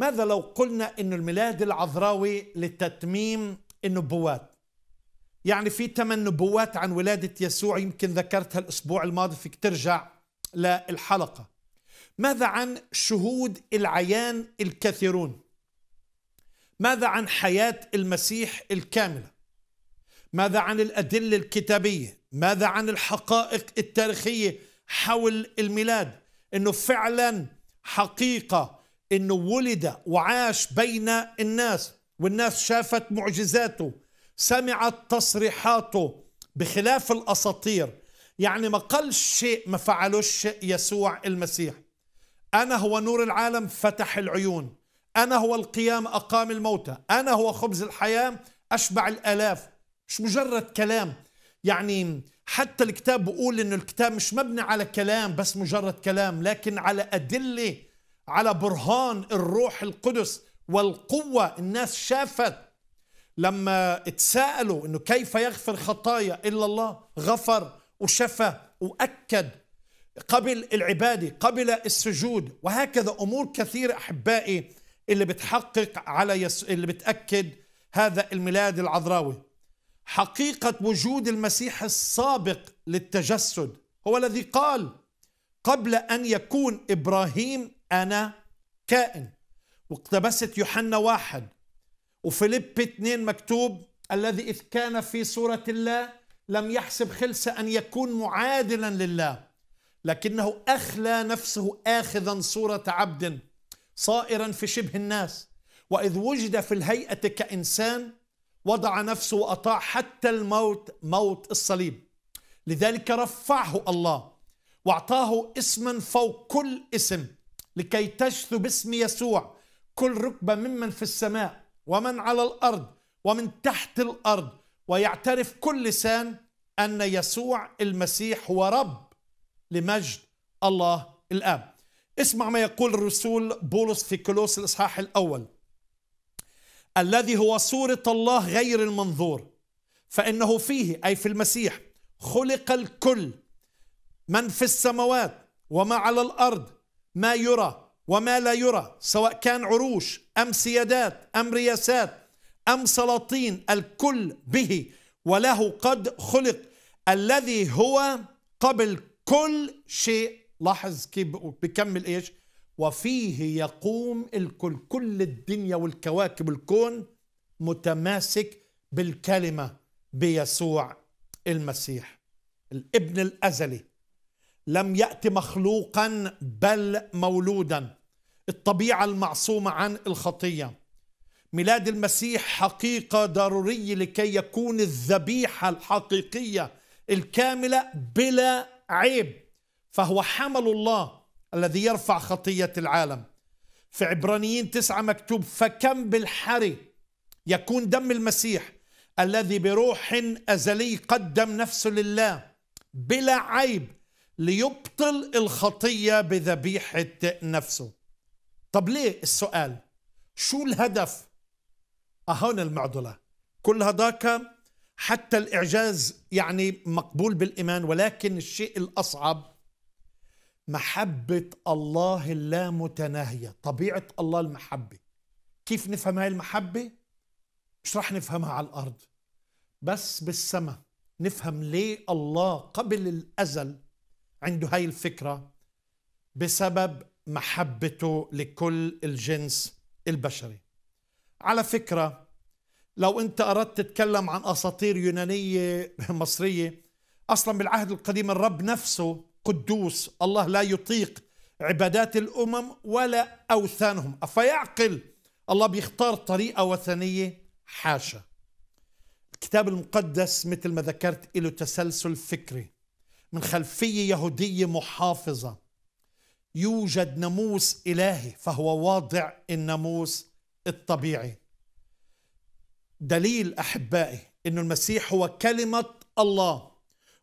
ماذا لو قلنا أن الميلاد العذراوي لتتميم النبوات يعني في ثمان نبوات عن ولادة يسوع يمكن ذكرتها الأسبوع الماضي فيك ترجع للحلقة ماذا عن شهود العيان الكثيرون ماذا عن حياة المسيح الكاملة ماذا عن الأدلة الكتابية ماذا عن الحقائق التاريخية حول الميلاد أنه فعلا حقيقة انه ولد وعاش بين الناس والناس شافت معجزاته سمعت تصريحاته بخلاف الاساطير يعني ما قال شيء ما فعلوش يسوع المسيح انا هو نور العالم فتح العيون انا هو القيام اقام الموتى انا هو خبز الحياه اشبع الالاف مش مجرد كلام يعني حتى الكتاب بقول انه الكتاب مش مبني على كلام بس مجرد كلام لكن على ادله على برهان الروح القدس والقوة الناس شافت لما اتساءلوا انه كيف يغفر خطايا الا الله غفر وشفى واكد قبل العباده قبل السجود وهكذا امور كثيره احبائي اللي بتحقق على يس... اللي بتاكد هذا الميلاد العذراوي حقيقه وجود المسيح السابق للتجسد هو الذي قال قبل ان يكون ابراهيم أنا كائن واقتبست يوحنا واحد وفيليب اثنين مكتوب الذي إذ كان في صورة الله لم يحسب خلس أن يكون معادلا لله لكنه أخلى نفسه آخذا صورة عبد صائرا في شبه الناس وإذ وجد في الهيئة كإنسان وضع نفسه وأطاع حتى الموت موت الصليب لذلك رفعه الله واعطاه اسما فوق كل اسم لكي تجثو باسم يسوع كل ركبة ممن في السماء ومن على الأرض ومن تحت الأرض ويعترف كل لسان أن يسوع المسيح هو رب لمجد الله الآب اسمع ما يقول الرسول بولس في كلوس الإصحاح الأول الذي هو صورة الله غير المنظور فإنه فيه أي في المسيح خلق الكل من في السماوات وما على الأرض ما يرى وما لا يرى سواء كان عروش أم سيادات أم رياسات أم سلاطين الكل به وله قد خلق الذي هو قبل كل شيء لاحظ كيف بكمل ايش وفيه يقوم الكل كل الدنيا والكواكب الكون متماسك بالكلمة بيسوع المسيح الابن الأزلي لم يأتي مخلوقا بل مولودا الطبيعة المعصومة عن الخطية ميلاد المسيح حقيقة ضرورية لكي يكون الذبيحة الحقيقية الكاملة بلا عيب فهو حمل الله الذي يرفع خطية العالم في عبرانيين تسعة مكتوب فكم بالحري يكون دم المسيح الذي بروح أزلي قدم نفسه لله بلا عيب ليبطل الخطية بذبيحة نفسه طب ليه السؤال شو الهدف أهون المعضلة كل هذاك حتى الإعجاز يعني مقبول بالإيمان ولكن الشيء الأصعب محبة الله اللامتناهية طبيعة الله المحبة كيف نفهم هاي المحبة؟ مش رح نفهمها على الأرض بس بالسماء نفهم ليه الله قبل الأزل عنده هاي الفكرة بسبب محبته لكل الجنس البشري على فكرة لو أنت أردت تتكلم عن أساطير يونانية مصرية أصلا بالعهد القديم الرب نفسه قدوس الله لا يطيق عبادات الأمم ولا أوثانهم أفيعقل الله بيختار طريقة وثنية حاشا الكتاب المقدس مثل ما ذكرت له تسلسل فكري من خلفيه يهوديه محافظه يوجد ناموس الهي فهو واضع الناموس الطبيعي دليل احبائي ان المسيح هو كلمه الله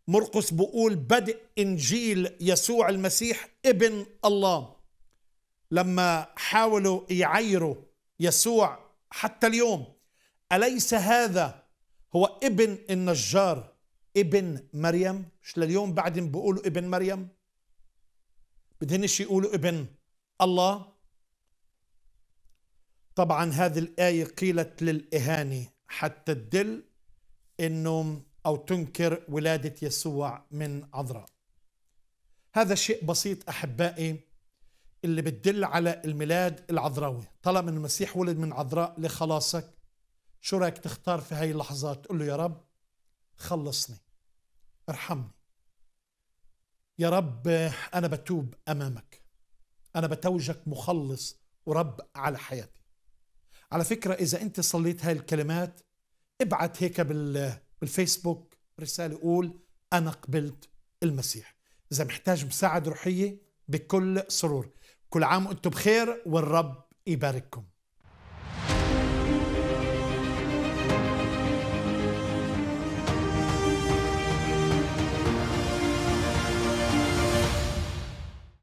مرقس بقول بدء انجيل يسوع المسيح ابن الله لما حاولوا يعيروا يسوع حتى اليوم اليس هذا هو ابن النجار ابن مريم مش لليوم بعدين بيقولوا ابن مريم بدهنش يقولوا ابن الله طبعا هذه الآية قيلت للإهانة حتى تدل أنه أو تنكر ولادة يسوع من عذراء هذا شيء بسيط أحبائي اللي بتدل على الميلاد العذراوي طالما المسيح ولد من عذراء لخلاصك شو رايك تختار في هاي اللحظات تقول له يا رب خلصني ارحمني يا رب أنا بتوب أمامك أنا بتوجك مخلص ورب على حياتي على فكرة إذا أنت صليت هاي الكلمات ابعت هيك بالفيسبوك رسالة قول أنا قبلت المسيح إذا محتاج مساعدة روحية بكل سرور كل عام وأنتم بخير والرب يبارككم